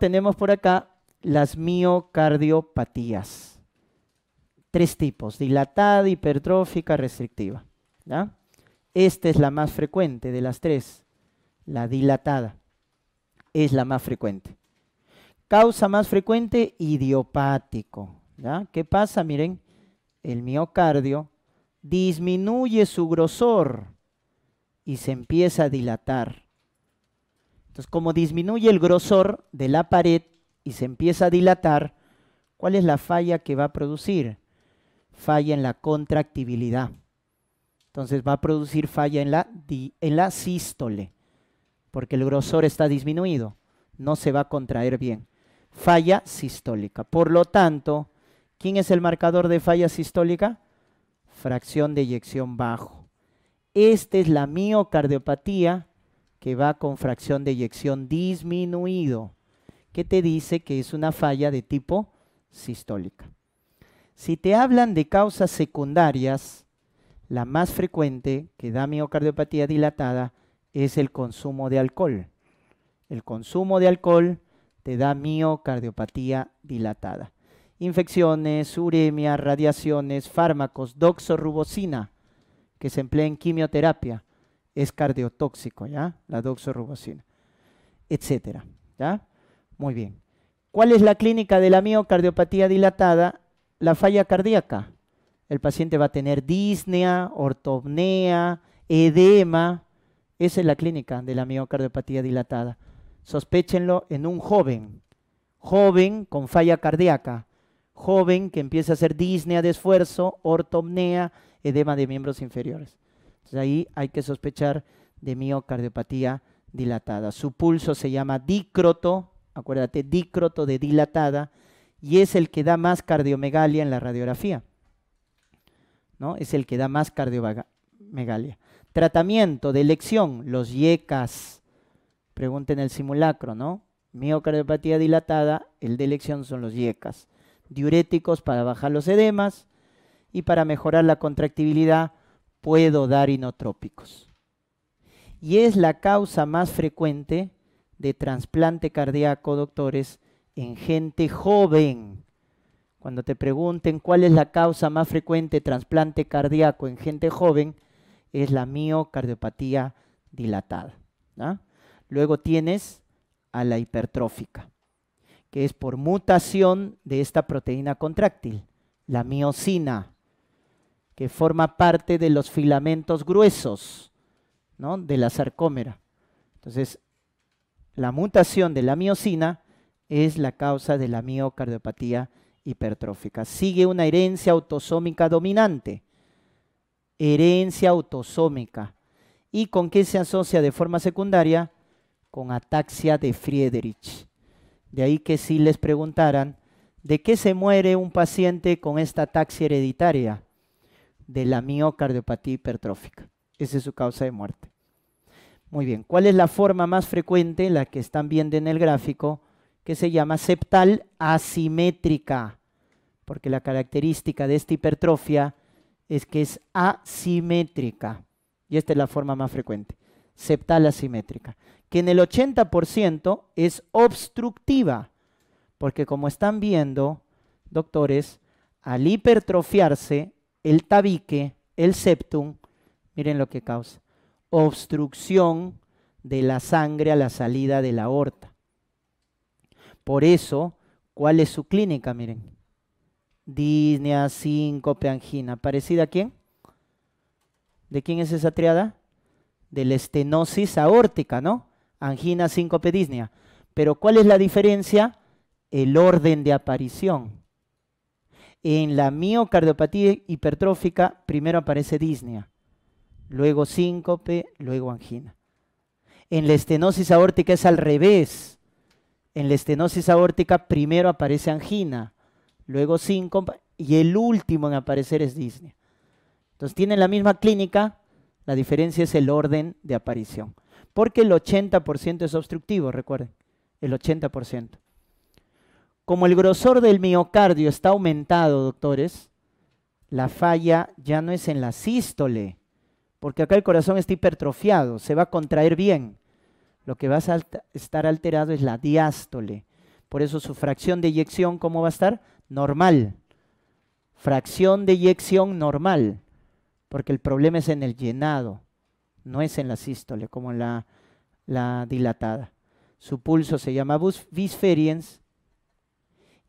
tenemos por acá las miocardiopatías. Tres tipos, dilatada, hipertrófica, restrictiva. Esta es la más frecuente de las tres, la dilatada. Es la más frecuente. Causa más frecuente, idiopático. ¿Qué pasa? Miren, el miocardio disminuye su grosor y se empieza a dilatar. Entonces, como disminuye el grosor de la pared y se empieza a dilatar, ¿cuál es la falla que va a producir? Falla en la contractibilidad. Entonces va a producir falla en la, en la sístole, porque el grosor está disminuido, no se va a contraer bien. Falla sistólica. Por lo tanto, ¿quién es el marcador de falla sistólica? Fracción de eyección bajo. Esta es la miocardiopatía que va con fracción de eyección disminuido, que te dice que es una falla de tipo sistólica. Si te hablan de causas secundarias, la más frecuente que da miocardiopatía dilatada es el consumo de alcohol. El consumo de alcohol te da miocardiopatía dilatada. Infecciones, uremia, radiaciones, fármacos, doxorubocina, que se emplea en quimioterapia, es cardiotóxico, ¿ya? La doxorubocina, etcétera, ¿ya? Muy bien. ¿Cuál es la clínica de la miocardiopatía dilatada? La falla cardíaca. El paciente va a tener disnea, ortopnea, edema. Esa es la clínica de la miocardiopatía dilatada. Sospéchenlo en un joven, joven con falla cardíaca, joven que empieza a hacer disnea de esfuerzo, ortopnea, edema de miembros inferiores. Entonces ahí hay que sospechar de miocardiopatía dilatada. Su pulso se llama dícroto, acuérdate, dícroto de dilatada, y es el que da más cardiomegalia en la radiografía. ¿no? Es el que da más cardiomegalia. Tratamiento de elección, los yecas. Pregunten el simulacro, ¿no? Miocardiopatía dilatada, el de elección son los yecas. Diuréticos para bajar los edemas y para mejorar la contractibilidad puedo dar inotrópicos. Y es la causa más frecuente de trasplante cardíaco, doctores, en gente joven. Cuando te pregunten cuál es la causa más frecuente de trasplante cardíaco en gente joven, es la miocardiopatía dilatada. Luego tienes a la hipertrófica, que es por mutación de esta proteína contráctil, la miocina que forma parte de los filamentos gruesos ¿no? de la sarcómera. Entonces, la mutación de la miocina es la causa de la miocardiopatía hipertrófica. Sigue una herencia autosómica dominante. Herencia autosómica. ¿Y con qué se asocia de forma secundaria? Con ataxia de Friedrich. De ahí que si les preguntaran, ¿de qué se muere un paciente con esta ataxia hereditaria? de la miocardiopatía hipertrófica. Esa es su causa de muerte. Muy bien, ¿cuál es la forma más frecuente, la que están viendo en el gráfico, que se llama septal asimétrica? Porque la característica de esta hipertrofia es que es asimétrica. Y esta es la forma más frecuente, septal asimétrica, que en el 80% es obstructiva, porque como están viendo, doctores, al hipertrofiarse el tabique, el septum, miren lo que causa, obstrucción de la sangre a la salida de la aorta. Por eso, ¿cuál es su clínica? Miren, disnea, síncope, angina, parecida a quién? ¿De quién es esa triada? De la estenosis aórtica, ¿no? Angina, síncope, disnea. Pero ¿cuál es la diferencia? El orden de aparición. En la miocardiopatía hipertrófica primero aparece disnea, luego síncope, luego angina. En la estenosis aórtica es al revés. En la estenosis aórtica primero aparece angina, luego síncope y el último en aparecer es disnea. Entonces tienen la misma clínica, la diferencia es el orden de aparición. Porque el 80% es obstructivo, recuerden, el 80%. Como el grosor del miocardio está aumentado, doctores, la falla ya no es en la sístole, porque acá el corazón está hipertrofiado, se va a contraer bien. Lo que va a estar alterado es la diástole. Por eso su fracción de eyección, ¿cómo va a estar? Normal. Fracción de eyección normal, porque el problema es en el llenado, no es en la sístole, como la, la dilatada. Su pulso se llama bisferiens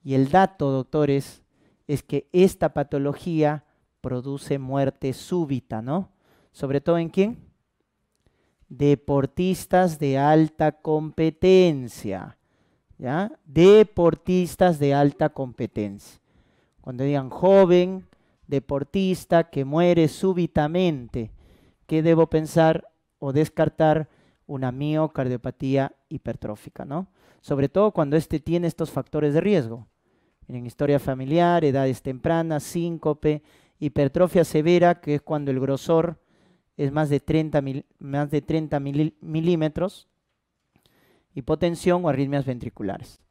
y el dato, doctores, es que esta patología produce muerte súbita, ¿no? Sobre todo en quién? Deportistas de alta competencia, ¿ya? Deportistas de alta competencia. Cuando digan joven, deportista que muere súbitamente, ¿qué debo pensar o descartar? Una miocardiopatía hipertrófica, ¿no? Sobre todo cuando este tiene estos factores de riesgo. En historia familiar, edades tempranas, síncope, hipertrofia severa, que es cuando el grosor es más de 30, más de 30 milímetros, hipotensión o arritmias ventriculares.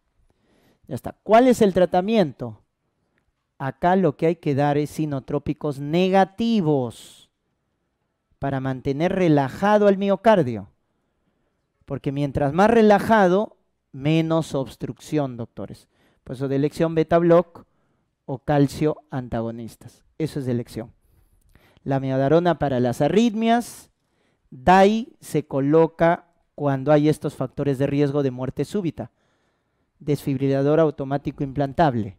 Ya está. ¿Cuál es el tratamiento? Acá lo que hay que dar es sinotrópicos negativos para mantener relajado el miocardio. Porque mientras más relajado, menos obstrucción, doctores. Pues, o de elección beta block o calcio antagonistas. Eso es de elección. La miodarona para las arritmias. DAI se coloca cuando hay estos factores de riesgo de muerte súbita. Desfibrilador automático implantable,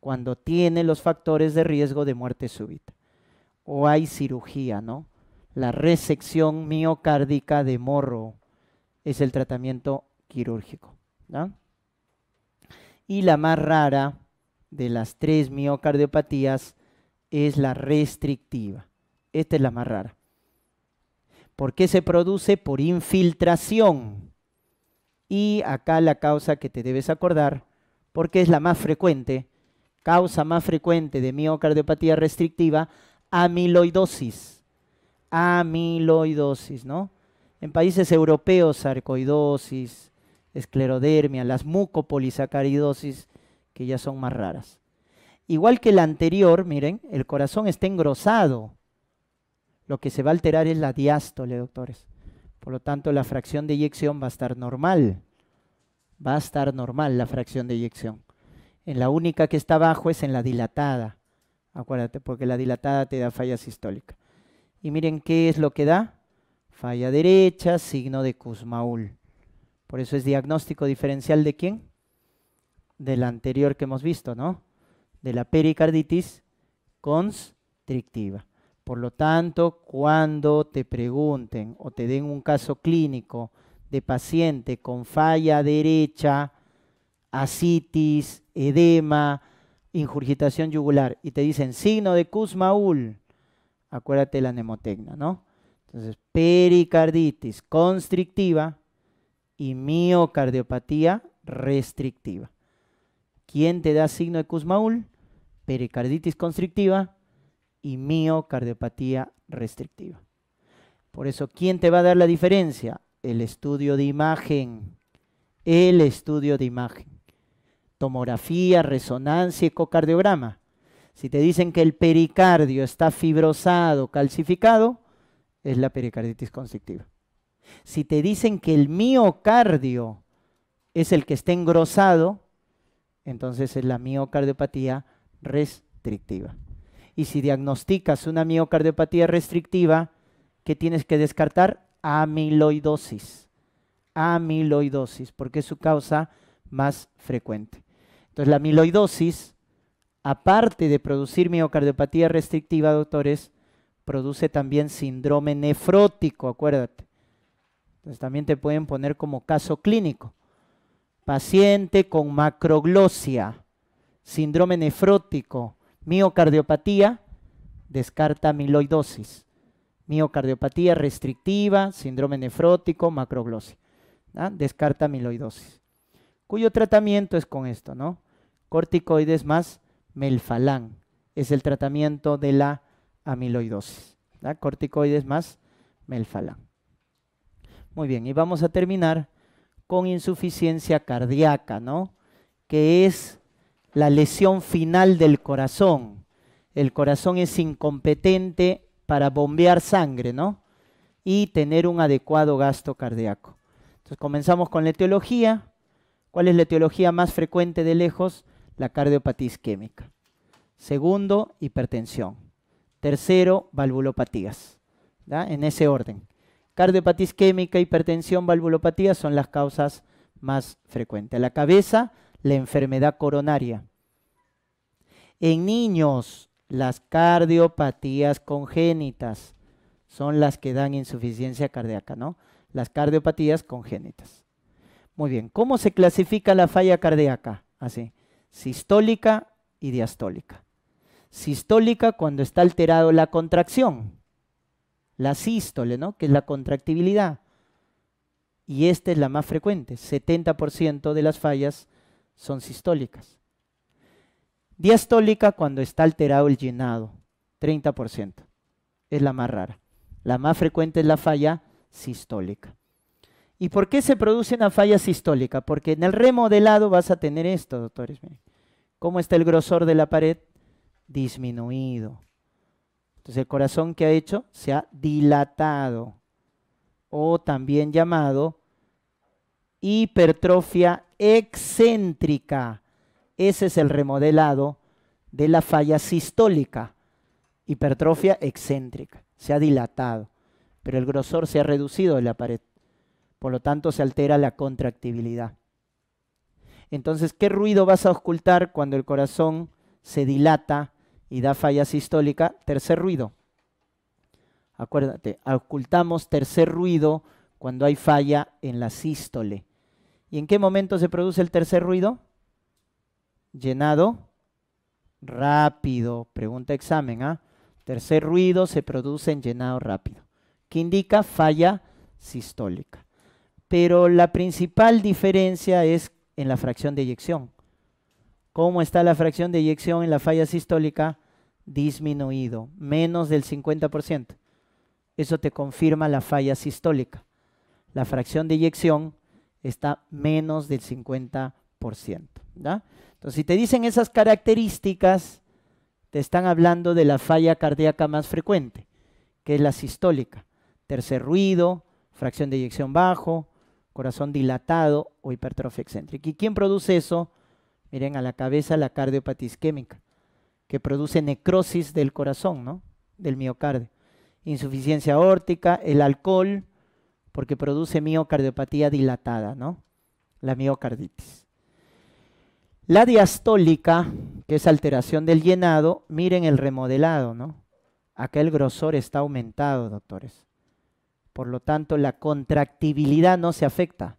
cuando tiene los factores de riesgo de muerte súbita. O hay cirugía, ¿no? La resección miocárdica de morro es el tratamiento quirúrgico. ¿no? Y la más rara de las tres miocardiopatías es la restrictiva. Esta es la más rara. ¿Por qué se produce? Por infiltración. Y acá la causa que te debes acordar, porque es la más frecuente, causa más frecuente de miocardiopatía restrictiva, amiloidosis. Amiloidosis, ¿no? En países europeos, sarcoidosis, esclerodermia, las mucopolisacaridosis, que ya son más raras. Igual que la anterior, miren, el corazón está engrosado. Lo que se va a alterar es la diástole, doctores. Por lo tanto, la fracción de eyección va a estar normal. Va a estar normal la fracción de eyección. En la única que está abajo es en la dilatada. Acuérdate, porque la dilatada te da falla sistólica. Y miren qué es lo que da. Falla derecha, signo de Kuzmaul. Por eso es diagnóstico diferencial de quién? Del anterior que hemos visto, ¿no? De la pericarditis constrictiva. Por lo tanto, cuando te pregunten o te den un caso clínico de paciente con falla derecha, asitis, edema, injurgitación yugular, y te dicen signo de Kussmaul, acuérdate de la nemotecna ¿no? Entonces, pericarditis constrictiva y miocardiopatía restrictiva. ¿Quién te da signo de Kussmaul? Pericarditis constrictiva y miocardiopatía restrictiva. Por eso, ¿quién te va a dar la diferencia? El estudio de imagen. El estudio de imagen. Tomografía, resonancia, ecocardiograma. Si te dicen que el pericardio está fibrosado, calcificado, es la pericarditis constrictiva. Si te dicen que el miocardio es el que está engrosado, entonces es la miocardiopatía restrictiva. Y si diagnosticas una miocardiopatía restrictiva, ¿qué tienes que descartar? Amiloidosis. Amiloidosis, porque es su causa más frecuente. Entonces la amiloidosis, aparte de producir miocardiopatía restrictiva, doctores, produce también síndrome nefrótico, acuérdate. Entonces también te pueden poner como caso clínico. Paciente con macroglosia, síndrome nefrótico, miocardiopatía, descarta amiloidosis. Miocardiopatía restrictiva, síndrome nefrótico, macroglosia. Descarta amiloidosis. Cuyo tratamiento es con esto, ¿no? Corticoides más melfalán. Es el tratamiento de la amiloidosis. Corticoides más melfalán. Muy bien, y vamos a terminar con insuficiencia cardíaca, ¿no? Que es la lesión final del corazón. El corazón es incompetente para bombear sangre, ¿no? Y tener un adecuado gasto cardíaco. Entonces comenzamos con la etiología. ¿Cuál es la etiología más frecuente de lejos? La cardiopatía isquémica. Segundo, hipertensión. Tercero, valvulopatías. En ese orden. Cardiopatía isquémica, hipertensión, valvulopatía son las causas más frecuentes. La cabeza, la enfermedad coronaria. En niños, las cardiopatías congénitas son las que dan insuficiencia cardíaca, ¿no? Las cardiopatías congénitas. Muy bien, ¿cómo se clasifica la falla cardíaca? Así, sistólica y diastólica. Sistólica cuando está alterada la contracción, la sístole, ¿no? que es la contractibilidad. Y esta es la más frecuente, 70% de las fallas son sistólicas. Diastólica cuando está alterado el llenado, 30%, es la más rara. La más frecuente es la falla sistólica. ¿Y por qué se produce una falla sistólica? Porque en el remodelado vas a tener esto, doctores. ¿Cómo está el grosor de la pared? Disminuido. Entonces el corazón que ha hecho se ha dilatado o también llamado hipertrofia excéntrica. Ese es el remodelado de la falla sistólica. Hipertrofia excéntrica. Se ha dilatado, pero el grosor se ha reducido de la pared. Por lo tanto, se altera la contractibilidad. Entonces, ¿qué ruido vas a ocultar cuando el corazón se dilata y da falla sistólica, tercer ruido. Acuérdate, ocultamos tercer ruido cuando hay falla en la sístole. ¿Y en qué momento se produce el tercer ruido? Llenado rápido. Pregunta examen, ¿ah? Tercer ruido se produce en llenado rápido, que indica falla sistólica. Pero la principal diferencia es en la fracción de eyección. ¿Cómo está la fracción de eyección en la falla sistólica? disminuido, menos del 50%. Eso te confirma la falla sistólica. La fracción de eyección está menos del 50%. Entonces, si te dicen esas características, te están hablando de la falla cardíaca más frecuente, que es la sistólica. Tercer ruido, fracción de eyección bajo, corazón dilatado o hipertrofia excéntrica. ¿Y quién produce eso? Miren, a la cabeza la cardiopatía isquémica que produce necrosis del corazón, ¿no? Del miocardio. Insuficiencia aórtica, el alcohol, porque produce miocardiopatía dilatada, ¿no? La miocarditis. La diastólica, que es alteración del llenado, miren el remodelado, ¿no? aquel grosor está aumentado, doctores. Por lo tanto, la contractibilidad no se afecta.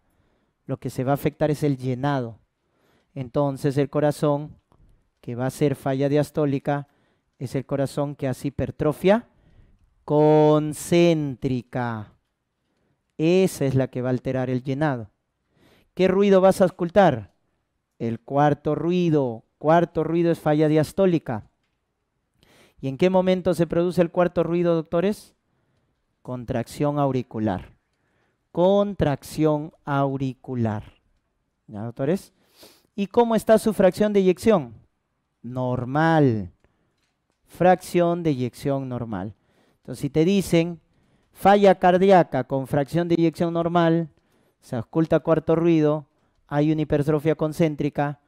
Lo que se va a afectar es el llenado. Entonces el corazón que va a ser falla diastólica es el corazón que hace hipertrofia concéntrica. Esa es la que va a alterar el llenado. ¿Qué ruido vas a ocultar? El cuarto ruido. Cuarto ruido es falla diastólica. ¿Y en qué momento se produce el cuarto ruido, doctores? Contracción auricular. Contracción auricular. ¿Ya, doctores? ¿Y cómo está su fracción de eyección? normal. Fracción de eyección normal. Entonces, si te dicen falla cardíaca con fracción de eyección normal, se oculta cuarto ruido, hay una hipertrofia concéntrica,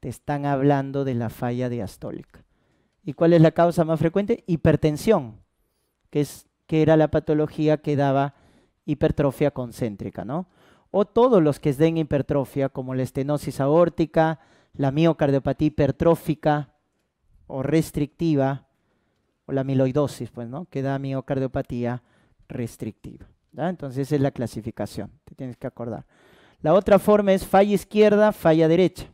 te están hablando de la falla diastólica. ¿Y cuál es la causa más frecuente? Hipertensión, que, es, que era la patología que daba hipertrofia concéntrica, ¿no? O todos los que den hipertrofia, como la estenosis aórtica, la miocardiopatía hipertrófica o restrictiva, o la amiloidosis, pues, ¿no? Que da miocardiopatía restrictiva. Entonces esa es la clasificación, te tienes que acordar. La otra forma es falla izquierda, falla derecha.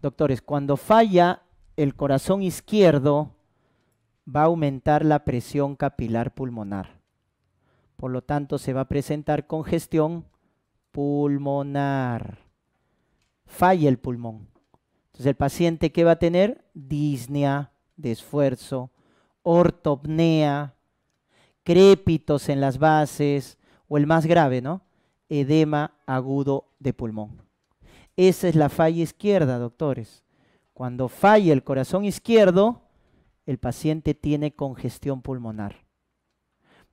Doctores, cuando falla el corazón izquierdo, va a aumentar la presión capilar pulmonar. Por lo tanto, se va a presentar congestión pulmonar falla el pulmón. Entonces el paciente que va a tener disnea de esfuerzo, ortopnea, crépitos en las bases o el más grave, ¿no? Edema agudo de pulmón. Esa es la falla izquierda, doctores. Cuando falla el corazón izquierdo, el paciente tiene congestión pulmonar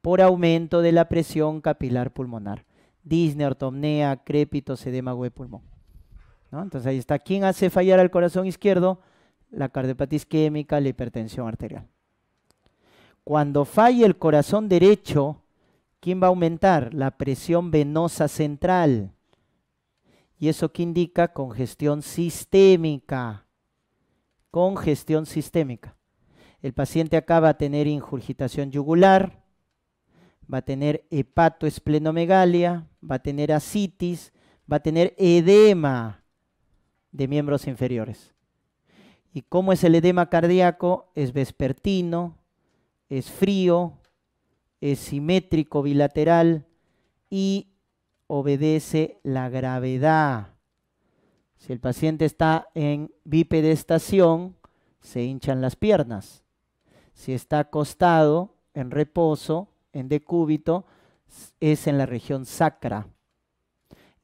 por aumento de la presión capilar pulmonar. Disnea, ortopnea, crépitos, edema de pulmón. Entonces ahí está, ¿quién hace fallar al corazón izquierdo? La cardiopatía isquémica, la hipertensión arterial. Cuando falle el corazón derecho, ¿quién va a aumentar? La presión venosa central. ¿Y eso qué indica? Congestión sistémica. Congestión sistémica. El paciente acá va a tener injurgitación yugular, va a tener hepatoesplenomegalia, va a tener asitis, va a tener edema de miembros inferiores. Y cómo es el edema cardíaco, es vespertino, es frío, es simétrico bilateral y obedece la gravedad. Si el paciente está en bipedestación, se hinchan las piernas. Si está acostado, en reposo, en decúbito, es en la región sacra.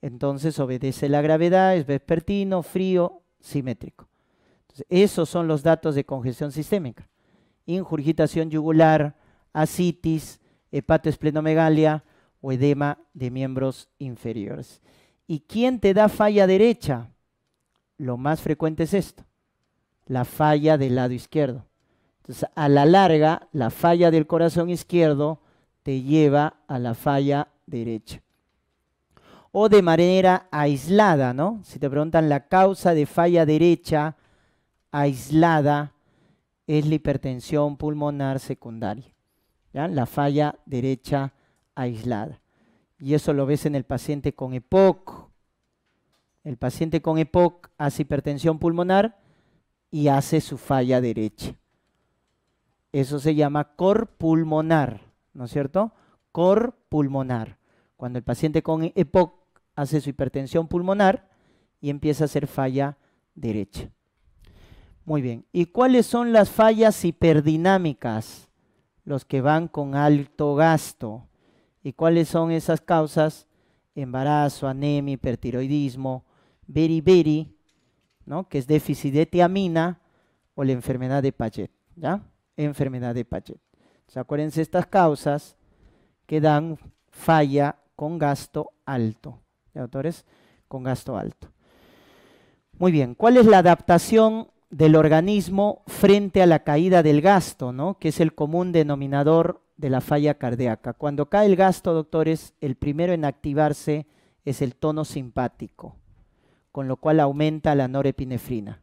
Entonces obedece la gravedad, es vespertino, frío, simétrico. esos son los datos de congestión sistémica. Injurgitación yugular, asitis, hepatoesplenomegalia o edema de miembros inferiores. ¿Y quién te da falla derecha? Lo más frecuente es esto, la falla del lado izquierdo. Entonces, a la larga, la falla del corazón izquierdo te lleva a la falla derecha o de manera aislada, ¿no? Si te preguntan la causa de falla derecha aislada es la hipertensión pulmonar secundaria, ¿ya? La falla derecha aislada. Y eso lo ves en el paciente con EPOC. El paciente con EPOC hace hipertensión pulmonar y hace su falla derecha. Eso se llama cor pulmonar, ¿no es cierto? pulmonar Cuando el paciente con EPOC hace su hipertensión pulmonar y empieza a hacer falla derecha. Muy bien, ¿y cuáles son las fallas hiperdinámicas? Los que van con alto gasto. ¿Y cuáles son esas causas? Embarazo, anemia, hipertiroidismo, beriberi, ¿no? que es déficit de tiamina, o la enfermedad de Paget, ¿ya? Enfermedad de Paget. sea, acuérdense estas causas que dan falla con gasto alto doctores, con gasto alto. Muy bien, ¿cuál es la adaptación del organismo frente a la caída del gasto, ¿no? que es el común denominador de la falla cardíaca? Cuando cae el gasto, doctores, el primero en activarse es el tono simpático, con lo cual aumenta la norepinefrina.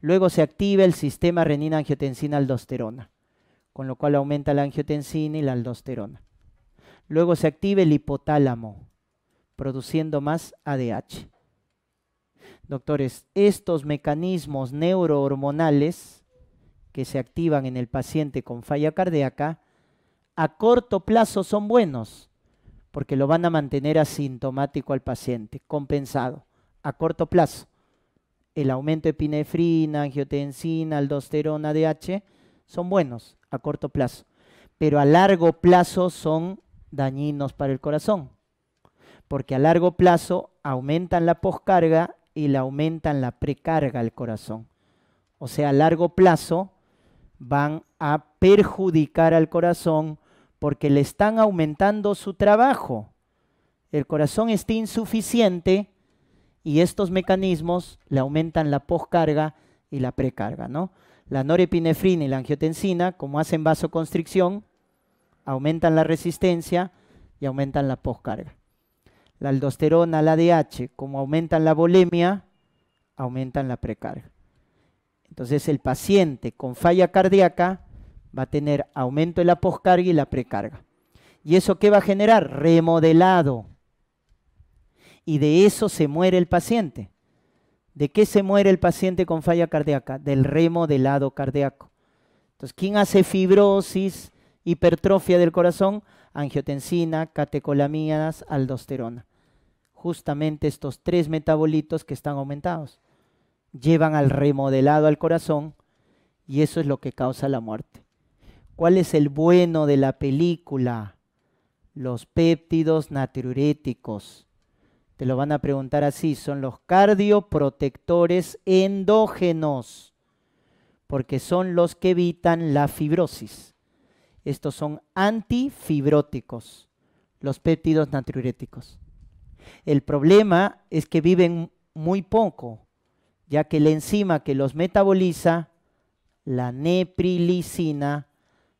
Luego se activa el sistema renina-angiotensina-aldosterona, con lo cual aumenta la angiotensina y la aldosterona. Luego se activa el hipotálamo, produciendo más ADH. Doctores, estos mecanismos neurohormonales que se activan en el paciente con falla cardíaca, a corto plazo son buenos, porque lo van a mantener asintomático al paciente, compensado, a corto plazo. El aumento de epinefrina, angiotensina, aldosterona, ADH, son buenos a corto plazo, pero a largo plazo son dañinos para el corazón porque a largo plazo aumentan la poscarga y le aumentan la precarga al corazón. O sea, a largo plazo van a perjudicar al corazón porque le están aumentando su trabajo. El corazón está insuficiente y estos mecanismos le aumentan la poscarga y la precarga, ¿no? La norepinefrina y la angiotensina, como hacen vasoconstricción, aumentan la resistencia y aumentan la poscarga la aldosterona, la ADH, como aumentan la bulimia, aumentan la precarga. Entonces el paciente con falla cardíaca va a tener aumento de la poscarga y la precarga. ¿Y eso qué va a generar? Remodelado. Y de eso se muere el paciente. ¿De qué se muere el paciente con falla cardíaca? Del remodelado cardíaco. Entonces, ¿quién hace fibrosis, hipertrofia del corazón? Angiotensina, catecolaminas, aldosterona justamente estos tres metabolitos que están aumentados. Llevan al remodelado al corazón y eso es lo que causa la muerte. ¿Cuál es el bueno de la película? Los péptidos natriuréticos. Te lo van a preguntar así, son los cardioprotectores endógenos, porque son los que evitan la fibrosis. Estos son antifibróticos, los péptidos natriuréticos. El problema es que viven muy poco, ya que la enzima que los metaboliza, la neprilicina,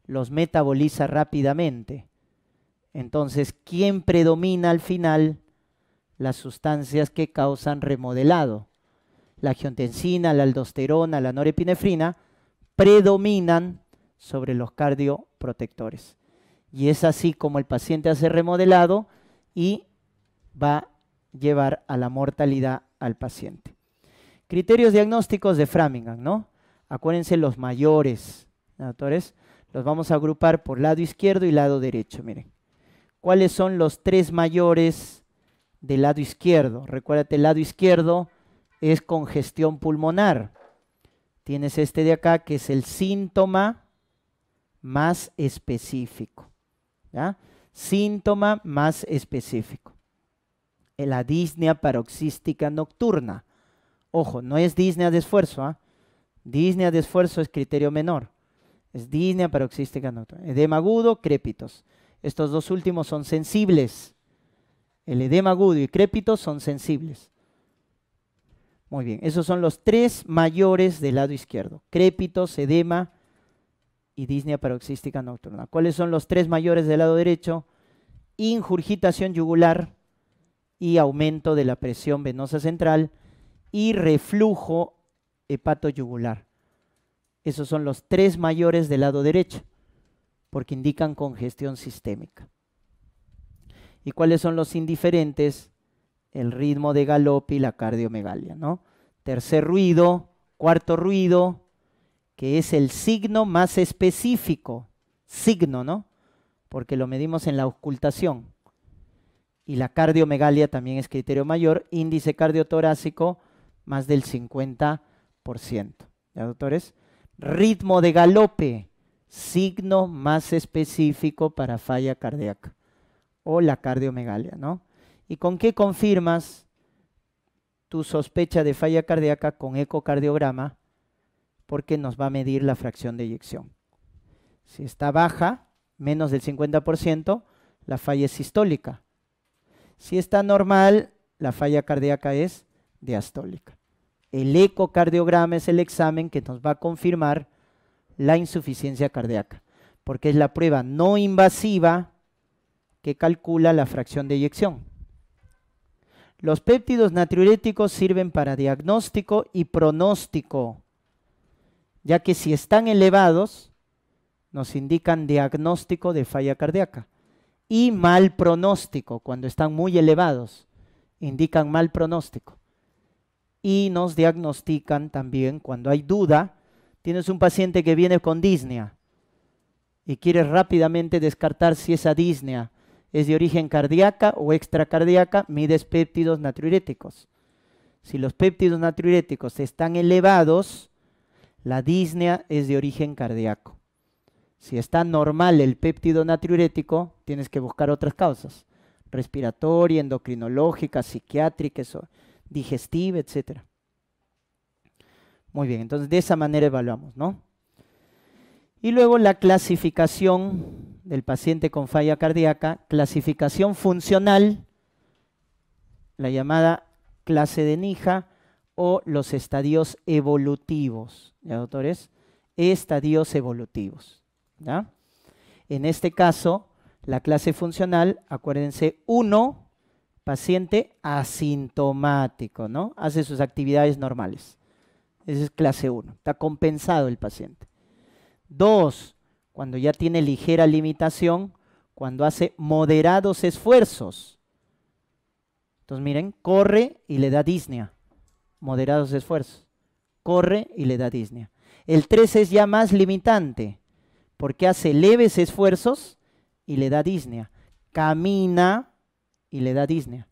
los metaboliza rápidamente. Entonces, ¿quién predomina al final? Las sustancias que causan remodelado. La angiotensina, la aldosterona, la norepinefrina predominan sobre los cardioprotectores. Y es así como el paciente hace remodelado y va a llevar a la mortalidad al paciente. Criterios diagnósticos de Framingham, ¿no? Acuérdense los mayores, doctores, los vamos a agrupar por lado izquierdo y lado derecho, miren. ¿Cuáles son los tres mayores del lado izquierdo? Recuérdate, el lado izquierdo es congestión pulmonar. Tienes este de acá que es el síntoma más específico. ¿ya? Síntoma más específico la disnea paroxística nocturna. Ojo, no es disnea de esfuerzo, ¿ah? Disnea de esfuerzo es criterio menor. Es disnea paroxística nocturna. Edema agudo, crépitos. Estos dos últimos son sensibles. El edema agudo y crépitos son sensibles. Muy bien, esos son los tres mayores del lado izquierdo. Crépitos, edema y disnea paroxística nocturna. ¿Cuáles son los tres mayores del lado derecho? Injurgitación yugular, y aumento de la presión venosa central y reflujo hepatoyugular. Esos son los tres mayores del lado derecho, porque indican congestión sistémica. ¿Y cuáles son los indiferentes? El ritmo de galope y la cardiomegalia, ¿no? Tercer ruido, cuarto ruido, que es el signo más específico, signo, ¿no? Porque lo medimos en la ocultación y la cardiomegalia también es criterio mayor, índice cardiotorácico más del 50%. ¿Ya, doctores? Ritmo de galope, signo más específico para falla cardíaca o la cardiomegalia, ¿no? ¿Y con qué confirmas tu sospecha de falla cardíaca con ecocardiograma? Porque nos va a medir la fracción de eyección. Si está baja, menos del 50%, la falla es sistólica si está normal, la falla cardíaca es diastólica. El ecocardiograma es el examen que nos va a confirmar la insuficiencia cardíaca, porque es la prueba no invasiva que calcula la fracción de eyección. Los péptidos natriuréticos sirven para diagnóstico y pronóstico, ya que si están elevados, nos indican diagnóstico de falla cardíaca y mal pronóstico, cuando están muy elevados, indican mal pronóstico. Y nos diagnostican también cuando hay duda. Tienes un paciente que viene con disnea y quieres rápidamente descartar si esa disnea es de origen cardíaca o extracardíaca, mides péptidos natriuréticos. Si los péptidos natriuréticos están elevados, la disnea es de origen cardíaco. Si está normal el péptido natriurético, tienes que buscar otras causas, respiratoria, endocrinológica, psiquiátrica, digestiva, etc. Muy bien, entonces de esa manera evaluamos, ¿no? Y luego la clasificación del paciente con falla cardíaca, clasificación funcional, la llamada clase de Nija o los estadios evolutivos, ¿ya doctores? Estadios evolutivos. En este caso, la clase funcional, acuérdense, 1, paciente asintomático, ¿no? Hace sus actividades normales. Esa es clase 1. Está compensado el paciente. 2, cuando ya tiene ligera limitación, cuando hace moderados esfuerzos. Entonces, miren, corre y le da disnea. Moderados esfuerzos. Corre y le da disnea. El 3 es ya más limitante porque hace leves esfuerzos y le da disnea. Camina y le da disnea.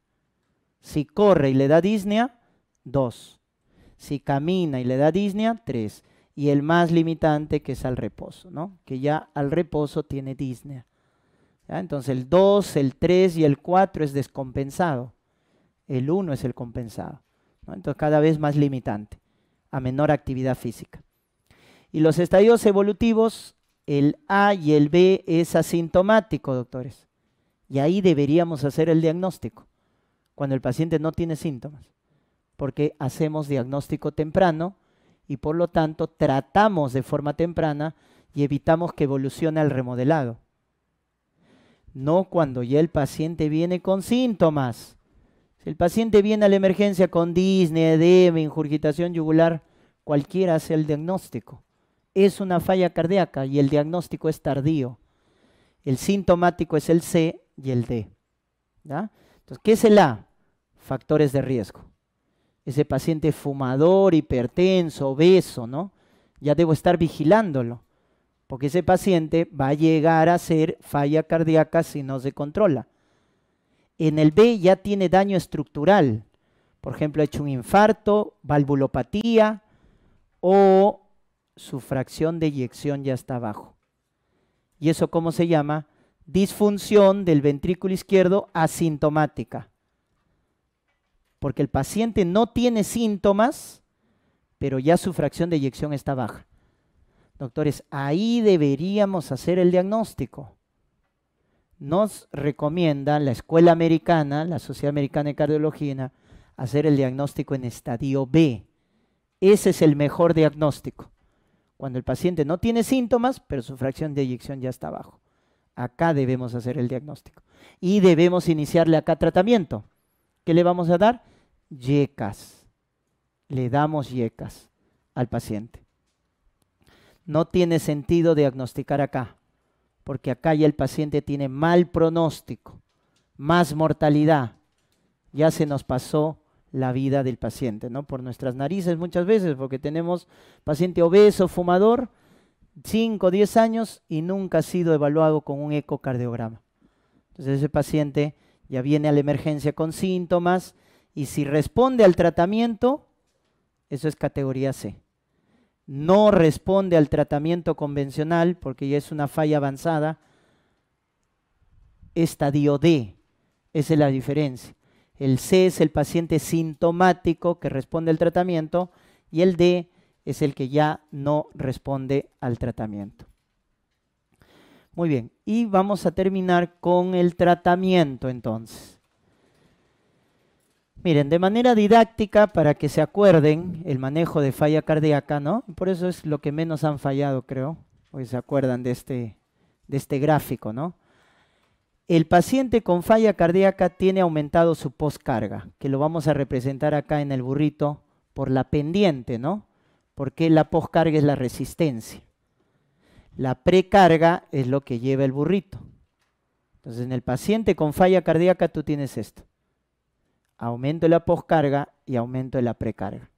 Si corre y le da disnea, dos. Si camina y le da disnea, tres. Y el más limitante que es al reposo, ¿no? Que ya al reposo tiene disnea. Entonces el 2, el 3 y el 4 es descompensado. El 1 es el compensado. Entonces cada vez más limitante, a menor actividad física. Y los estadios evolutivos el A y el B es asintomático, doctores. Y ahí deberíamos hacer el diagnóstico, cuando el paciente no tiene síntomas, porque hacemos diagnóstico temprano y por lo tanto tratamos de forma temprana y evitamos que evolucione al remodelado. No cuando ya el paciente viene con síntomas. Si el paciente viene a la emergencia con disnea, edema, injurgitación yugular, cualquiera hace el diagnóstico es una falla cardíaca y el diagnóstico es tardío. El sintomático es el C y el D. Entonces, ¿qué es el A? Factores de riesgo. Ese paciente fumador, hipertenso, obeso, ¿no? Ya debo estar vigilándolo, porque ese paciente va a llegar a ser falla cardíaca si no se controla. En el B ya tiene daño estructural. Por ejemplo, ha hecho un infarto, valvulopatía o su fracción de eyección ya está bajo. ¿Y eso cómo se llama? Disfunción del ventrículo izquierdo asintomática. Porque el paciente no tiene síntomas, pero ya su fracción de eyección está baja. Doctores, ahí deberíamos hacer el diagnóstico. Nos recomienda la Escuela Americana, la Sociedad Americana de Cardiología, hacer el diagnóstico en estadio B. Ese es el mejor diagnóstico cuando el paciente no tiene síntomas, pero su fracción de eyección ya está abajo. Acá debemos hacer el diagnóstico. Y debemos iniciarle acá tratamiento. ¿Qué le vamos a dar? Yecas. Le damos yecas al paciente. No tiene sentido diagnosticar acá, porque acá ya el paciente tiene mal pronóstico, más mortalidad. Ya se nos pasó la vida del paciente, ¿no? Por nuestras narices muchas veces, porque tenemos paciente obeso, fumador, 5, 10 años y nunca ha sido evaluado con un ecocardiograma. Entonces ese paciente ya viene a la emergencia con síntomas y si responde al tratamiento, eso es categoría C. No responde al tratamiento convencional porque ya es una falla avanzada, estadio D, esa es la diferencia. El C es el paciente sintomático que responde al tratamiento y el D es el que ya no responde al tratamiento. Muy bien, y vamos a terminar con el tratamiento entonces. Miren, de manera didáctica, para que se acuerden, el manejo de falla cardíaca, ¿no? Por eso es lo que menos han fallado, creo, hoy se acuerdan de este, de este gráfico, ¿no? El paciente con falla cardíaca tiene aumentado su postcarga, que lo vamos a representar acá en el burrito por la pendiente, ¿no? Porque la postcarga es la resistencia. La precarga es lo que lleva el burrito. Entonces, en el paciente con falla cardíaca tú tienes esto. Aumento de la postcarga y aumento de la precarga.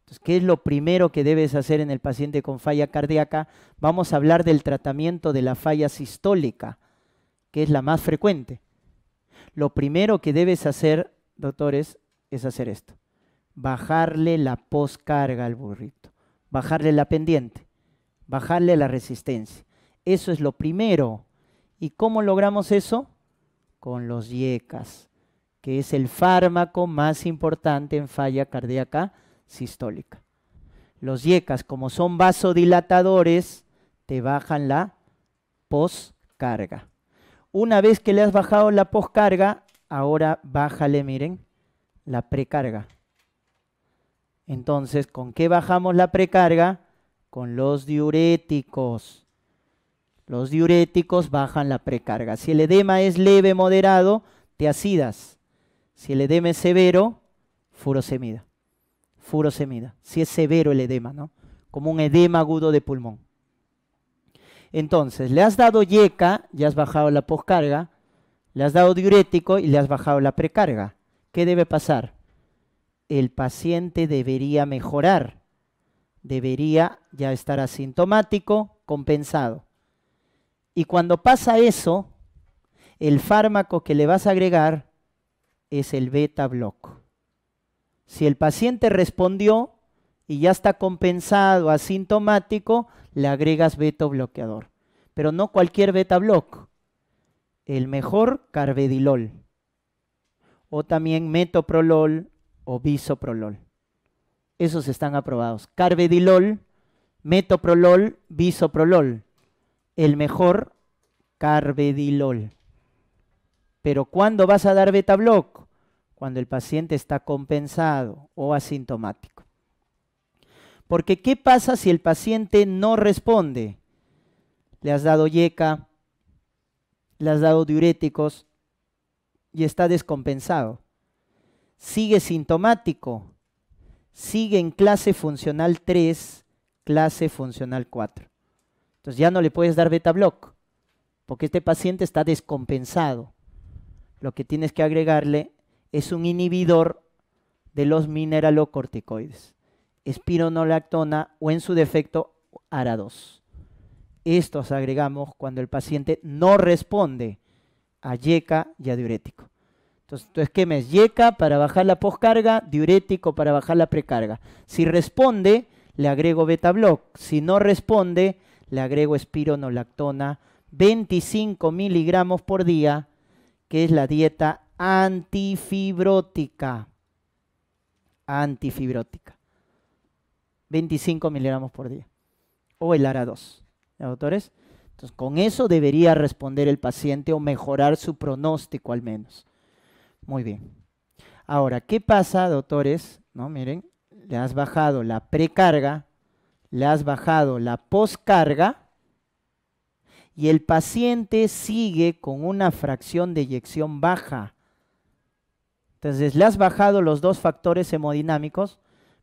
Entonces, ¿qué es lo primero que debes hacer en el paciente con falla cardíaca? Vamos a hablar del tratamiento de la falla sistólica que es la más frecuente. Lo primero que debes hacer, doctores, es hacer esto. Bajarle la poscarga al burrito, bajarle la pendiente, bajarle la resistencia. Eso es lo primero. ¿Y cómo logramos eso? Con los yecas, que es el fármaco más importante en falla cardíaca sistólica. Los yecas, como son vasodilatadores, te bajan la poscarga. Una vez que le has bajado la poscarga, ahora bájale, miren, la precarga. Entonces, ¿con qué bajamos la precarga? Con los diuréticos. Los diuréticos bajan la precarga. Si el edema es leve, moderado, te acidas. Si el edema es severo, furosemida. Furosemida. Si es severo el edema, ¿no? Como un edema agudo de pulmón. Entonces, le has dado yeca, ya has bajado la poscarga, le has dado diurético y le has bajado la precarga. ¿Qué debe pasar? El paciente debería mejorar, debería ya estar asintomático, compensado. Y cuando pasa eso, el fármaco que le vas a agregar es el beta block. Si el paciente respondió, y ya está compensado asintomático, le agregas beta bloqueador. Pero no cualquier beta el mejor carvedilol o también metoprolol o bisoprolol. Esos están aprobados. Carvedilol, metoprolol, bisoprolol. El mejor carvedilol. Pero ¿cuándo vas a dar beta Cuando el paciente está compensado o asintomático. Porque ¿qué pasa si el paciente no responde? Le has dado yeca, le has dado diuréticos y está descompensado. Sigue sintomático, sigue en clase funcional 3, clase funcional 4. Entonces ya no le puedes dar beta block, porque este paciente está descompensado. Lo que tienes que agregarle es un inhibidor de los mineralocorticoides espironolactona o en su defecto ARA2. Estos agregamos cuando el paciente no responde a yeca y a diurético. Entonces, ¿qué me es yeca para bajar la poscarga, diurético para bajar la precarga. Si responde, le agrego beta block. Si no responde, le agrego espironolactona 25 miligramos por día, que es la dieta antifibrótica. Antifibrótica. 25 miligramos por día. O el ARA2. Doctores? Entonces, con eso debería responder el paciente o mejorar su pronóstico al menos. Muy bien. Ahora, ¿qué pasa, doctores? ¿No? Miren, le has bajado la precarga, le has bajado la poscarga y el paciente sigue con una fracción de eyección baja. Entonces, le has bajado los dos factores hemodinámicos,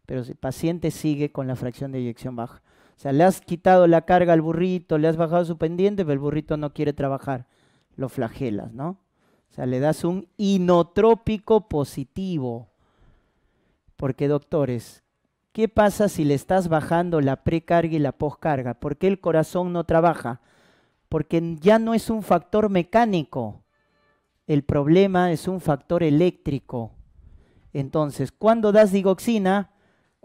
pero el paciente sigue con la fracción de eyección baja. O sea, le has quitado la carga al burrito, le has bajado su pendiente, pero el burrito no quiere trabajar. Lo flagelas, ¿no? O sea, le das un inotrópico positivo. Porque, doctores, ¿qué pasa si le estás bajando la precarga y la poscarga? ¿Por qué el corazón no trabaja? Porque ya no es un factor mecánico. El problema es un factor eléctrico. Entonces, cuando das digoxina,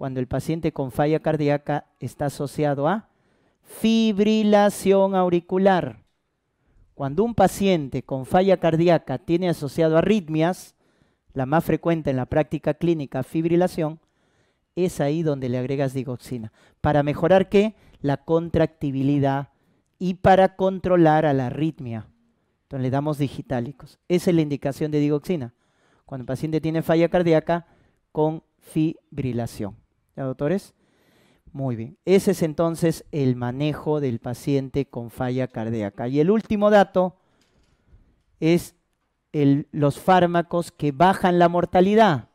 cuando el paciente con falla cardíaca está asociado a fibrilación auricular. Cuando un paciente con falla cardíaca tiene asociado arritmias, la más frecuente en la práctica clínica, fibrilación, es ahí donde le agregas digoxina. ¿Para mejorar qué? La contractibilidad y para controlar a la arritmia. Entonces le damos digitálicos. Esa es la indicación de digoxina. Cuando el paciente tiene falla cardíaca con fibrilación. ¿Ya, doctores? Muy bien. Ese es entonces el manejo del paciente con falla cardíaca. Y el último dato es los fármacos que bajan la mortalidad.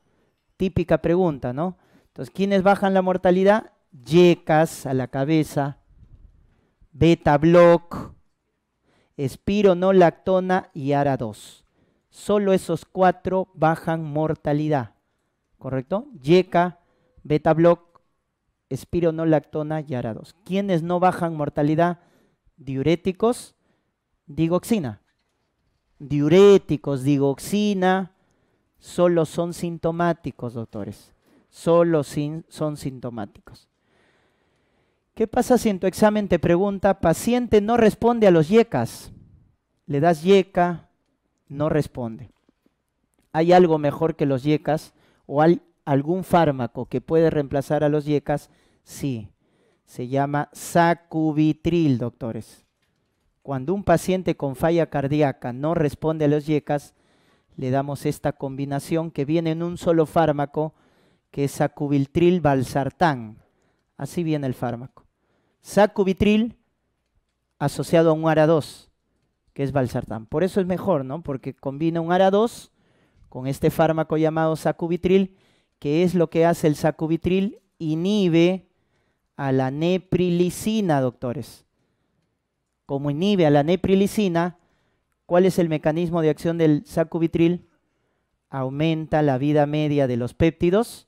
Típica pregunta, ¿no? Entonces, ¿quiénes bajan la mortalidad? Yecas a la cabeza, beta block, lactona y ARA2. Solo esos cuatro bajan mortalidad, ¿correcto? Yeca, beta-block, espironolactona y arados. ¿Quiénes no bajan mortalidad? Diuréticos, digoxina. Diuréticos, digoxina, solo son sintomáticos, doctores. Solo son sintomáticos. ¿Qué pasa si en tu examen te pregunta, paciente no responde a los yecas? Le das yeca, no responde. ¿Hay algo mejor que los yecas? ¿O hay algún fármaco que puede reemplazar a los yecas? Sí, se llama sacubitril, doctores. Cuando un paciente con falla cardíaca no responde a los yecas, le damos esta combinación que viene en un solo fármaco, que es sacubitril balsartán Así viene el fármaco. Sacubitril asociado a un ARA2, que es balsartán. Por eso es mejor, ¿no? Porque combina un ARA2 con este fármaco llamado sacubitril ¿Qué es lo que hace el sacubitril, inhibe a la neprilicina, doctores. Como inhibe a la neprilicina, ¿cuál es el mecanismo de acción del sacubitril? Aumenta la vida media de los péptidos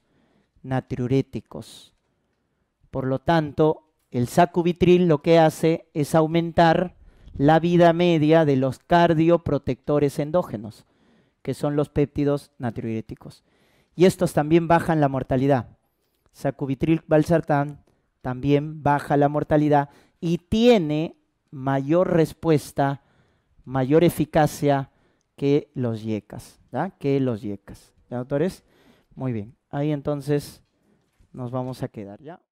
natriuréticos. Por lo tanto, el sacubitril lo que hace es aumentar la vida media de los cardioprotectores endógenos, que son los péptidos natriuréticos y estos también bajan la mortalidad. Sacubitril valsartán también baja la mortalidad y tiene mayor respuesta, mayor eficacia que los yecas, que los yecas. ¿Ya, autores? Muy bien. Ahí entonces nos vamos a quedar, ¿ya?